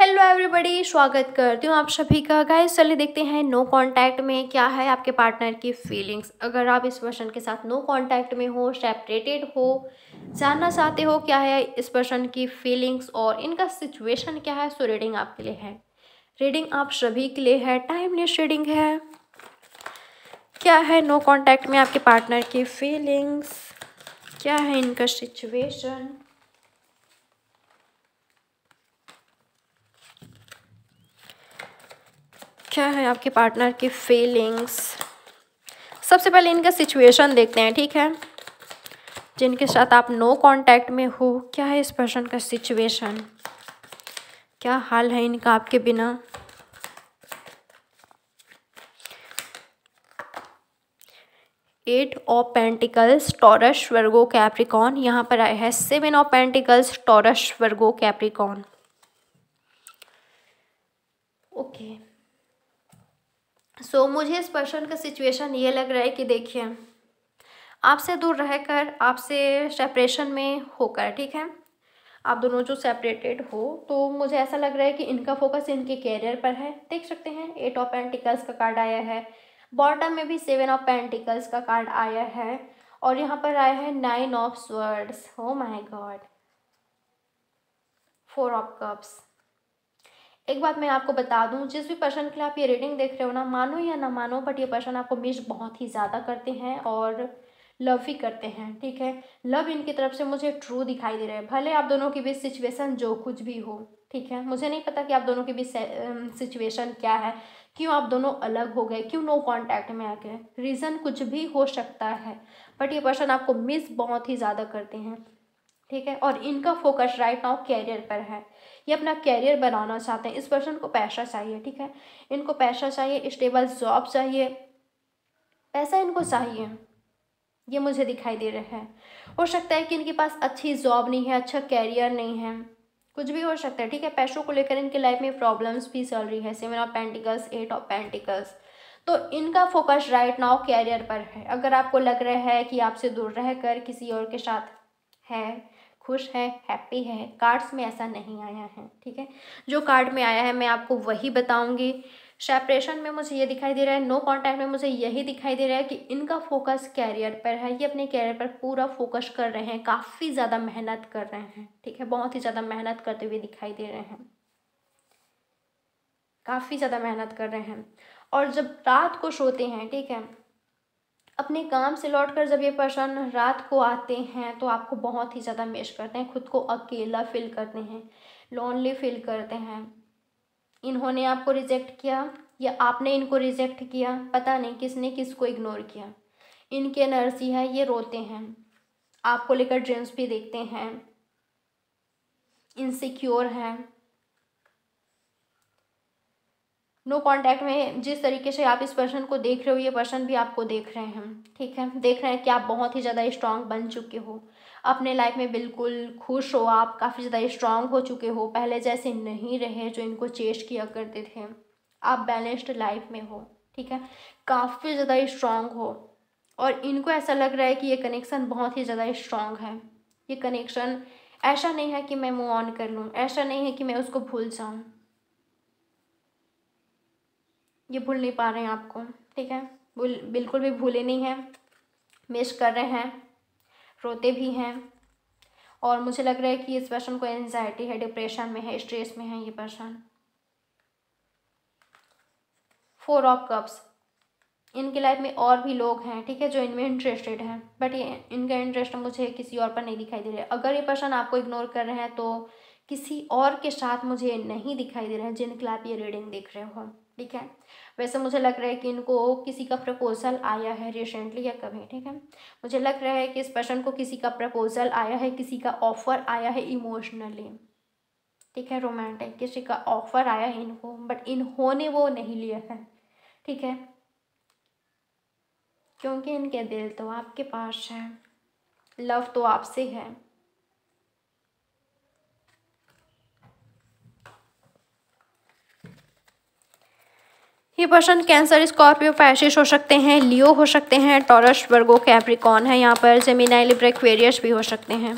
Hello everybody स्वागत करती हूँ आप सभी का गाइस चलिए देखते हैं नो कांटेक्ट में क्या है आपके पार्टनर की फीलिंग्स अगर आप इस पर्सन के साथ नो कांटेक्ट में हो सेपरेटेड हो जानना चाहते हो क्या है इस पर्सन की फीलिंग्स और इनका सिचुएशन क्या है सो रीडिंग आपके लिए है रीडिंग आप सभी के लिए है टाइमलेस रीडिंग है क्या है नो कॉन्टैक्ट में आपके पार्टनर की फीलिंग्स क्या है इनका सिचुएशन क्या है आपके पार्टनर की फीलिंग्स सबसे पहले इनका सिचुएशन देखते हैं ठीक है जिनके साथ आप नो कांटेक्ट में हो क्या है इस पर्सन का सिचुएशन क्या हाल है इनका आपके बिना eight of pentacles Taurus Virgo Capricorn यहाँ पर आया है seven of pentacles Taurus Virgo Capricorn okay okay. So so, मुझे इस पर्सन का सिचुएशन ये लग रहा है कि देखिए आपसे दूर रहकर आपसे सेपरेशन में होकर ठीक है आप दोनों जो सेपरेटेड हो तो मुझे ऐसा लग रहा है कि इनका फोकस इनके कैरियर पर है देख सकते हैं एट ऑफ पेंटिकल्स का कार्ड आया है बॉटम में भी सेवन ऑफ पेंटिकल्स का कार्ड आया है और यहाँ पर आया है nine of swords oh my God four of cups एक बात मैं आपको बता दूं जिस भी पर्सन के लिए आप ये रीडिंग देख रहे हो ना मानो या ना मानो बट ये पर्सन आपको मिस बहुत ही ज़्यादा करते हैं और लव ही करते हैं ठीक है लव इनकी तरफ से मुझे ट्रू दिखाई दे रहा है भले आप दोनों के बीच सिचुएशन जो कुछ भी हो ठीक है मुझे नहीं पता कि आप दोनों के बीच सिचुएशन क्या है क्यों आप दोनों अलग हो गए क्यों नो कांटेक्ट में आ गए रीज़न कुछ भी हो सकता है बट ये पर्सन आपको मिस बहुत ही ज़्यादा करते हैं ठीक है और इनका फोकस राइट नाउ कैरियर पर है ये अपना कैरियर बनाना चाहते हैं इस पर्सन को पैसा चाहिए ठीक है इनको पैसा चाहिए स्टेबल जॉब चाहिए पैसा इनको चाहिए ये मुझे दिखाई दे रहा है हो सकता है कि इनके पास अच्छी जॉब नहीं है अच्छा कैरियर नहीं है कुछ भी हो सकता है ठीक है पैसों को लेकर इनके लाइफ में प्रॉब्लम्स भी चल रही है seven of pentacles eight of pentacles तो इनका फोकस राइट नाउ कैरियर पर है अगर आपको लग रहा है कि आपसे दूर रह कर किसी और के साथ है खुश है हैप्पी है कार्ड्स में ऐसा नहीं आया है ठीक है जो कार्ड में आया है मैं आपको वही बताऊंगी सेपरेशन में मुझे ये दिखाई दे रहा है नो कांटेक्ट में मुझे यही दिखाई दे रहा है कि इनका फोकस कैरियर पर है ये अपने कैरियर पर पूरा फोकस कर रहे हैं काफ़ी ज़्यादा मेहनत कर रहे हैं ठीक है बहुत ही ज़्यादा मेहनत करते हुए दिखाई दे रहे हैं काफ़ी ज़्यादा मेहनत कर रहे हैं और जब रात को सोते हैं ठीक है अपने काम से लौट कर जब ये पर्सन रात को आते हैं तो आपको बहुत ही ज़्यादा मिस करते हैं खुद को अकेला फील करते हैं लोनली फील करते हैं इन्होंने आपको रिजेक्ट किया या आपने इनको रिजेक्ट किया पता नहीं किसने किसको इग्नोर किया इनके नर्सी है ये रोते हैं आपको लेकर ड्रीम्स भी देखते हैं इनसिक्योर हैं नो कांटेक्ट में जिस तरीके से आप इस पर्सन को देख रहे हो ये पर्सन भी आपको देख रहे हैं ठीक है देख रहे हैं कि आप बहुत ही ज़्यादा स्ट्रांग बन चुके हो अपने लाइफ में बिल्कुल खुश हो आप काफ़ी ज़्यादा स्ट्रांग हो चुके हो पहले जैसे नहीं रहे जो इनको चेस्ट किया करते थे आप बैलेंस्ड लाइफ में हो ठीक है काफ़ी ज़्यादा स्ट्रांग हो और इनको ऐसा लग रहा है कि ये कनेक्शन बहुत ही ज़्यादा स्ट्रांग है ये कनेक्शन ऐसा नहीं है कि मैं मूव ऑन कर लूँ ऐसा नहीं है कि मैं उसको भूल जाऊँ ये भूल नहीं पा रहे हैं आपको ठीक है बिल्कुल भी भूले नहीं हैं मिस कर रहे हैं रोते भी हैं और मुझे लग रहा है कि इस पर्सन को एनजाइटी है डिप्रेशन में है स्ट्रेस में है ये पर्सन फोर ऑफ कप्स इनकी लाइफ में और भी लोग हैं ठीक है जो इनमें इंटरेस्टेड हैं बट ये इनका इंटरेस्ट मुझे किसी और पर नहीं दिखाई दे रहा है अगर ये पर्सन आपको इग्नोर कर रहे हैं तो किसी और के साथ मुझे नहीं दिखाई दे रहे हैं जिनके आप ये रीडिंग देख रहे हो ठीक है वैसे मुझे लग रहा है कि इनको किसी का प्रपोजल आया है रिसेंटली या कभी ठीक है मुझे लग रहा है कि इस पर्सन को किसी का प्रपोजल आया है किसी का ऑफर आया है इमोशनली ठीक है रोमांटिक किसी का ऑफर आया है इनको बट इन्होंने वो नहीं लिया है ठीक है क्योंकि इनके दिल तो आपके पास है लव तो आपसे है ये पर्सन कैंसर स्कॉर्पियो पैशिस हो सकते हैं लियो हो सकते हैं टॉरस वर्गो कैप्रिकॉन है यहाँ पर जेमिनाइल लिब्रा भी हो सकते हैं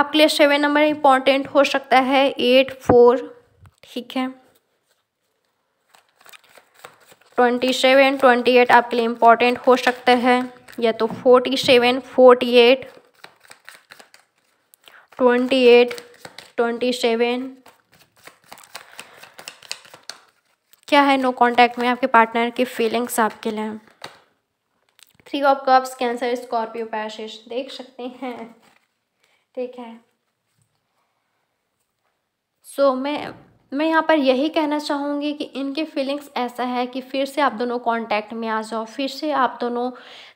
आपके लिए सेवन नंबर इम्पॉर्टेंट हो सकता है एट फोर ठीक है ट्वेंटी सेवन ट्वेंटी एट आपके लिए इम्पॉर्टेंट हो सकता है या तो forty seven forty eight twenty eight twenty seven क्या है नो कांटेक्ट में आपके पार्टनर की फीलिंग्स आपके लिए three of cups Cancer Scorpio Pisces देख सकते हैं ठीक है सो so, मैं मैं यहाँ पर यही कहना चाहूँगी कि इनके फीलिंग्स ऐसा है कि फिर से आप दोनों कांटेक्ट में आ जाओ फिर से आप दोनों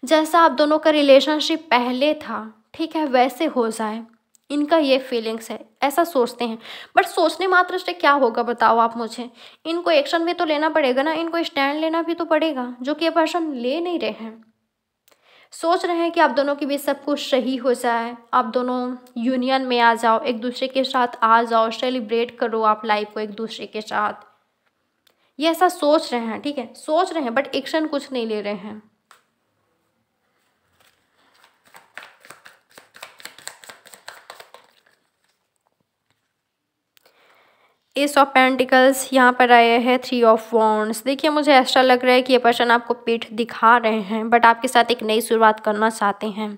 जैसा आप दोनों का रिलेशनशिप पहले था ठीक है वैसे हो जाए इनका ये फीलिंग्स है ऐसा सोचते हैं बट सोचने मात्र से क्या होगा बताओ आप मुझे इनको एक्शन भी तो लेना पड़ेगा ना इनको स्टैंड लेना भी तो पड़ेगा जो कि ये पर्सन ले नहीं रहे हैं सोच रहे हैं कि आप दोनों के बीच सब कुछ सही हो जाए आप दोनों यूनियन में आ जाओ एक दूसरे के साथ आ जाओ सेलिब्रेट करो आप लाइफ को एक दूसरे के साथ ये ऐसा सोच रहे हैं ठीक है सोच रहे हैं बट एक्शन कुछ नहीं ले रहे हैं एस ऑफ पेंटिकल्स यहाँ पर आया है थ्री ऑफ वॉन्ड्स देखिए मुझे ऐसा लग रहा है कि ये पर्सन आपको पीठ दिखा रहे हैं बट आपके साथ एक नई शुरुआत करना चाहते हैं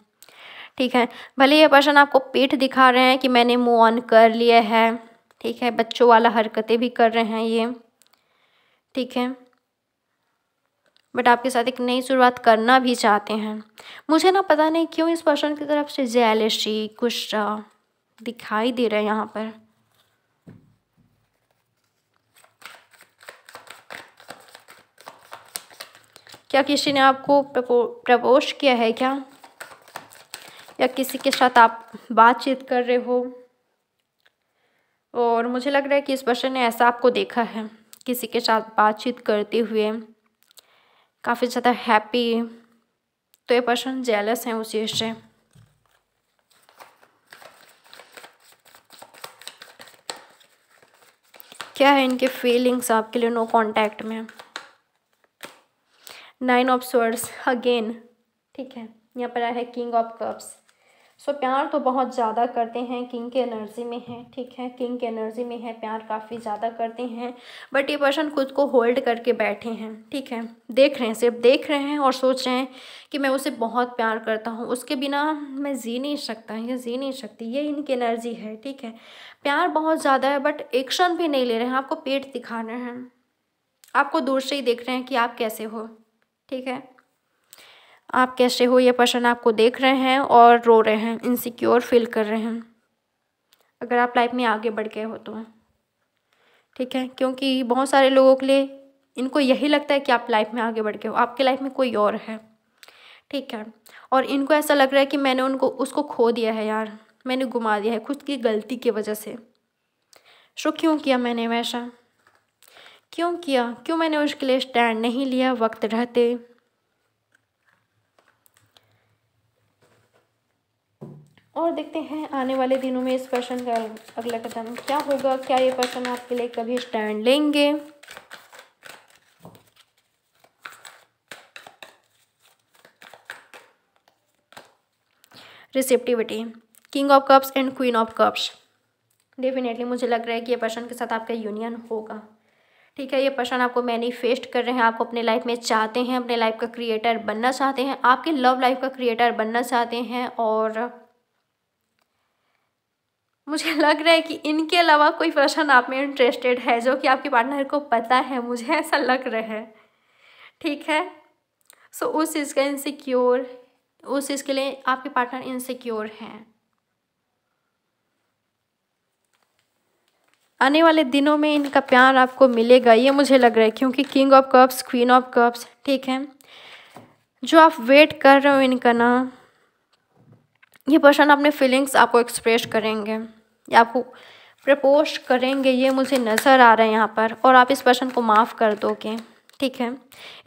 ठीक है भले ये पर्सन आपको पीठ दिखा रहे हैं कि मैंने मूव ऑन कर लिया है ठीक है बच्चों वाला हरकतें भी कर रहे हैं ये ठीक है बट आपके साथ एक नई शुरुआत करना भी चाहते हैं मुझे ना पता नहीं क्यों इस पर्सन की तरफ से जेलसी गुस्सा दिखाई दे रहा है यहाँ पर क्या किसी ने आपको प्रपोज किया है क्या या किसी के साथ आप बातचीत कर रहे हो और मुझे लग रहा है कि इस पर्सन ने ऐसा आपको देखा है किसी के साथ बातचीत करते हुए काफ़ी ज़्यादा हैप्पी तो ये पर्सन जेलस हैं उस चीज़ से क्या है इनके फीलिंग्स आपके लिए नो कांटेक्ट में नाइन ऑफ स्वर्ड्स अगेन ठीक है यहाँ पर आया है किंग ऑफ कप्स सो प्यार तो बहुत ज़्यादा करते हैं किंग के एनर्जी में है ठीक है किंग के एनर्जी में है प्यार काफ़ी ज़्यादा करते हैं बट ये पर्सन खुद को होल्ड करके बैठे हैं ठीक है देख रहे हैं सिर्फ देख रहे हैं और सोच रहे हैं कि मैं उसे बहुत प्यार करता हूँ उसके बिना मैं जी नहीं सकता या जी नहीं सकती ये इनकी एनर्जी है ठीक है प्यार बहुत ज़्यादा है बट एक्शन भी नहीं ले रहे हैं आपको पेट दिखा रहे हैं आपको दूर से ही देख रहे हैं कि आप कैसे हो ठीक है आप कैसे हो ये पर्सन आपको देख रहे हैं और रो रहे हैं इनसिक्योर फील कर रहे हैं अगर आप लाइफ में आगे बढ़ गए हो तो ठीक है क्योंकि बहुत सारे लोगों के लिए इनको यही लगता है कि आप लाइफ में आगे बढ़ गए हो आपके लाइफ में कोई और है ठीक है और इनको ऐसा लग रहा है कि मैंने उनको उसको खो दिया है यार मैंने गुमा दिया है खुद की गलती की वजह से सो तो क्यों किया मैंने वैसा क्यों किया क्यों मैंने उसके लिए स्टैंड नहीं लिया वक्त रहते और देखते हैं आने वाले दिनों में इस पर्सन का अगला कदम क्या होगा क्या ये पर्सन आपके लिए कभी स्टैंड लेंगे receptivity king of cups and queen of cups definitely मुझे लग रहा है कि ये पर्सन के साथ आपका यूनियन होगा ठीक है ये पर्सन आपको मैनिफेस्ट कर रहे हैं आप अपने लाइफ में चाहते हैं अपने लाइफ का क्रिएटर बनना चाहते हैं आपके लव लाइफ का क्रिएटर बनना चाहते हैं और मुझे लग रहा है कि इनके अलावा कोई पर्सन आप में इंटरेस्टेड है जो कि आपके पार्टनर को पता है मुझे ऐसा लग रहा है ठीक है सो so, उस चीज़ का इनसिक्योर उस चीज़ के लिए आपके पार्टनर इनसिक्योर हैं आने वाले दिनों में इनका प्यार आपको मिलेगा ये मुझे लग रहा है क्योंकि king of cups queen of cups ठीक है जो आप वेट कर रहे हो इनका ना ये पर्सन अपने फीलिंग्स आपको एक्सप्रेस करेंगे या आपको प्रपोज करेंगे ये मुझे नज़र आ रहा है यहाँ पर और आप इस पर्सन को माफ़ कर दोगे ठीक है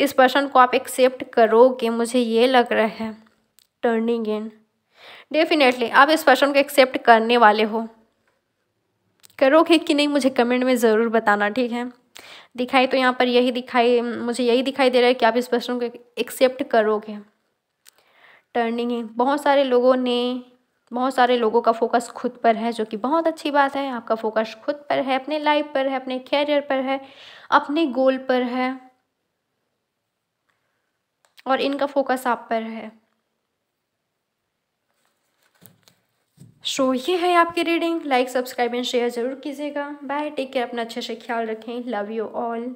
इस पर्सन को आप एक्सेप्ट करोगे मुझे ये लग रहा है टर्निंग इन डेफिनेटली आप इस पर्सन को एक्सेप्ट करने वाले हो करोगे कि नहीं मुझे कमेंट में ज़रूर बताना ठीक है दिखाई तो यहाँ पर यही दिखाई मुझे यही दिखाई दे रहा है कि आप इस प्रश्न को एक्सेप्ट करोगे टर्निंग है बहुत सारे लोगों ने बहुत सारे लोगों का फोकस खुद पर है जो कि बहुत अच्छी बात है आपका फोकस खुद पर है अपने लाइफ पर है अपने कैरियर पर है अपने गोल पर है और इनका फोकस आप पर है सो so, ये है आपकी reading like subscribe and share ज़रूर कीजिएगा बाय टेक केयर अपना अच्छे से ख्याल रखें लव यू ऑल